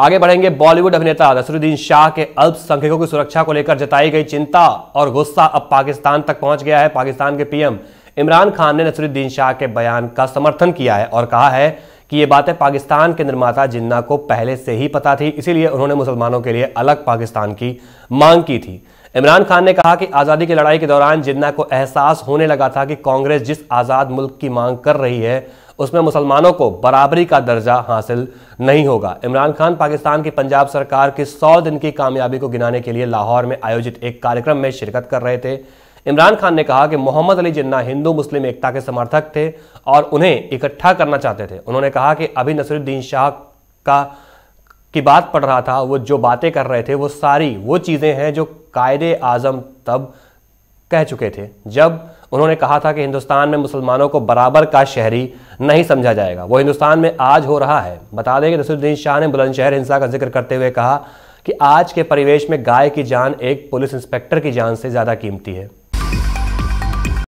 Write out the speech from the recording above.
आगे बढ़ेंगे बॉलीवुड अभिनेता नसरुद्दीन शाह के अल्पसंख्यकों की सुरक्षा को लेकर जताई गई चिंता और गुस्सा अब पाकिस्तान तक पहुंच गया है पाकिस्तान के पीएम इमरान खान ने नसरुद्दीन शाह के बयान का समर्थन किया है और कहा है कि ये बातें पाकिस्तान के निर्माता जिन्ना को पहले से ही पता थी इसीलिए उन्होंने मुसलमानों के लिए अलग पाकिस्तान की मांग की थी इमरान खान ने कहा कि आज़ादी की लड़ाई के दौरान जिन्ना को एहसास होने लगा था कि कांग्रेस जिस आज़ाद मुल्क की मांग कर रही है उसमें मुसलमानों को बराबरी का दर्जा हासिल नहीं होगा इमरान खान पाकिस्तान की पंजाब सरकार के सौ दिन की कामयाबी को गिनाने के लिए लाहौर में आयोजित एक कार्यक्रम में शिरकत कर रहे थे इमरान खान ने कहा कि मोहम्मद अली जिन्ना हिंदू मुस्लिम एकता के समर्थक थे और उन्हें इकट्ठा करना चाहते थे उन्होंने कहा कि अभी नसरुद्दीन शाह का की बात पढ़ रहा था वो जो बातें कर रहे थे वो सारी वो चीज़ें हैं जो कायदे आज़म तब कह चुके थे जब उन्होंने कहा था कि हिंदुस्तान में मुसलमानों को बराबर का शहरी नहीं समझा जाएगा वो हिंदुस्तान में आज हो रहा है बता दें कि नसरुद्दीन शाह ने बुलंदशहर हिंसा का जिक्र करते हुए कहा कि आज के परिवेश में गाय की जान एक पुलिस इंस्पेक्टर की जान से ज़्यादा कीमती है